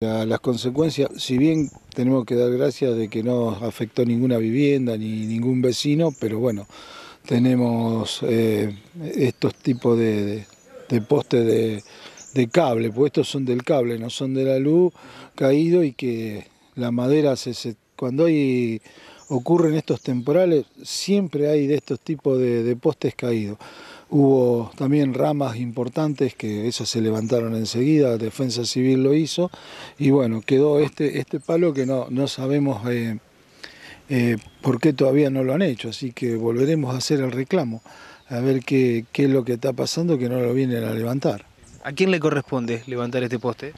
Las consecuencias, si bien tenemos que dar gracias de que no afectó ninguna vivienda ni ningún vecino, pero bueno, tenemos eh, estos tipos de, postes de, cable, porque estos son del cable, no son de la luz caído y que la madera se, se cuando hay ocurren estos temporales, siempre hay de estos tipos de postes caídos. Hubo también ramas importantes que esas se levantaron enseguida, Defensa Civil lo hizo, y bueno, quedó este, este palo que no, no sabemos eh, eh, por qué todavía no lo han hecho, así que volveremos a hacer el reclamo, a ver qué, qué es lo que está pasando que no lo vienen a levantar. ¿A quién le corresponde levantar este poste?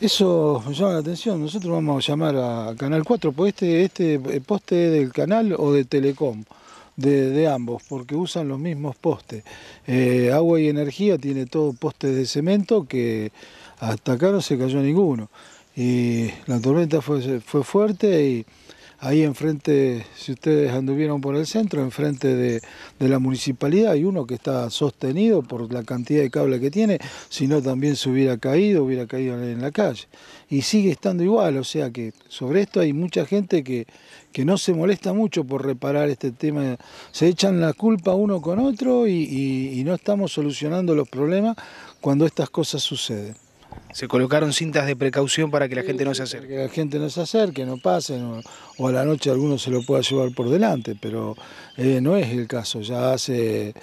Eso me llama la atención. Nosotros vamos a llamar a Canal 4, ¿Pues este, este poste es del canal o de Telecom de, ambos, porque usan los mismos postes. Eh, agua y energía tiene todo postes de cemento que hasta acá no se cayó ninguno. Y la tormenta fue, fue fuerte y ahí enfrente, si ustedes anduvieron por el centro, enfrente de, la municipalidad, hay uno que está sostenido por la cantidad de cable que tiene, si no también se hubiera caído, hubiera caído en la calle. Y sigue estando igual, o sea que sobre esto hay mucha gente que, que no se molesta mucho por reparar este tema, se echan la culpa uno con otro y no estamos solucionando los problemas cuando estas cosas suceden. Se colocaron cintas de precaución para que la gente no se acerque. que la gente no se acerque, no pasen, o, a la noche alguno se lo pueda llevar por delante, pero eh, no es el caso. Ya hace eh,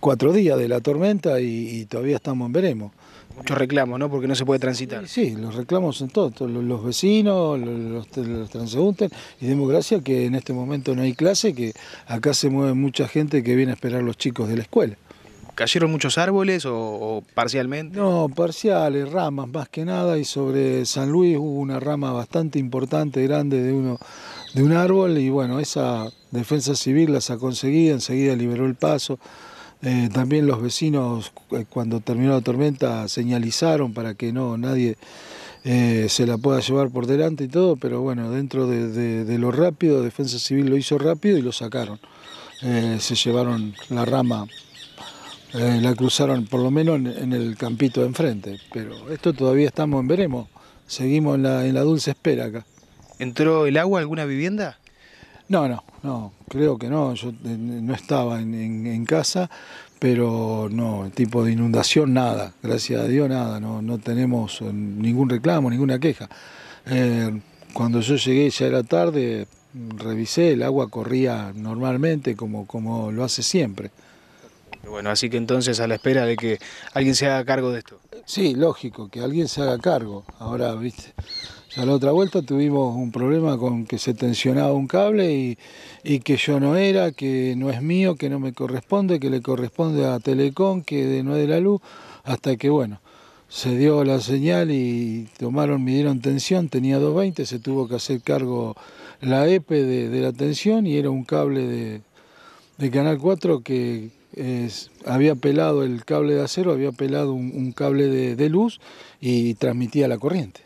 cuatro días de la tormenta y, todavía estamos en veremos. Muchos reclamos, ¿no? Porque no se puede transitar. Sí, los reclamos en todos, los vecinos, los, transeúntes, y democracia que en este momento no hay clase, que acá se mueve mucha gente que viene a esperar los chicos de la escuela. ¿Cayeron muchos árboles o, parcialmente? No, parciales, ramas más que nada, y sobre San Luis hubo una rama bastante importante, grande de uno de un árbol, y bueno, esa defensa civil las ha conseguido enseguida liberó el paso. Eh, también los vecinos eh, cuando terminó la tormenta señalizaron para que no nadie eh, se la pueda llevar por delante y todo, pero bueno, dentro de, lo rápido, Defensa Civil lo hizo rápido y lo sacaron. se llevaron la rama eh, la cruzaron por lo menos en, el campito de enfrente, pero esto todavía estamos en veremos, seguimos en la, dulce espera acá. ¿Entró el agua alguna vivienda? No, no, no, creo que no, yo eh, no estaba en, casa, pero no, tipo de inundación, nada, gracias a Dios, nada, no, tenemos eh, ningún reclamo, ninguna queja. cuando yo llegué ya era tarde, revisé, el agua corría normalmente como, como lo hace siempre. Bueno, así que entonces a la espera de que alguien se haga cargo de esto. Sí, lógico, que alguien se haga cargo. Ahora, viste, ya la otra vuelta tuvimos un problema con que se tensionaba un cable y, y que yo no era, que no es mío, que no me corresponde, que le corresponde a Telecom, que de, no es de la luz, hasta que bueno se dio la señal y tomaron, midieron tensión, tenía 220, se tuvo que hacer cargo la EPE de, la tensión y era un cable de Canal 4 que, había pelado el cable de acero, había pelado un, cable de, luz y transmitía la corriente.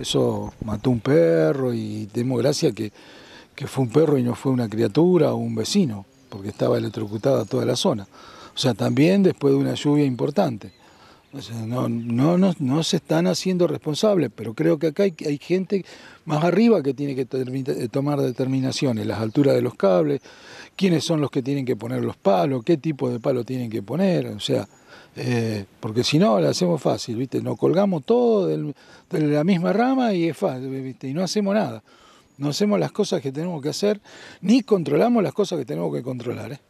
Eso mató un perro y tenemos gracia que, que fue un perro y no fue una criatura o un vecino, porque estaba electrocutada toda la zona. O sea, también después de una lluvia importante no, no, no, se están haciendo responsables, pero creo que acá hay, gente más arriba que tiene que eh, tomar determinaciones, las alturas de los cables, quiénes son los que tienen que poner los palos, qué tipo de palo tienen que poner, o sea, eh, porque si no, lo hacemos fácil, ¿viste? Nos colgamos todo de la misma rama y es fácil, ¿viste? Y no hacemos nada, no hacemos las cosas que tenemos que hacer, ni controlamos las cosas que tenemos que controlar, ¿eh?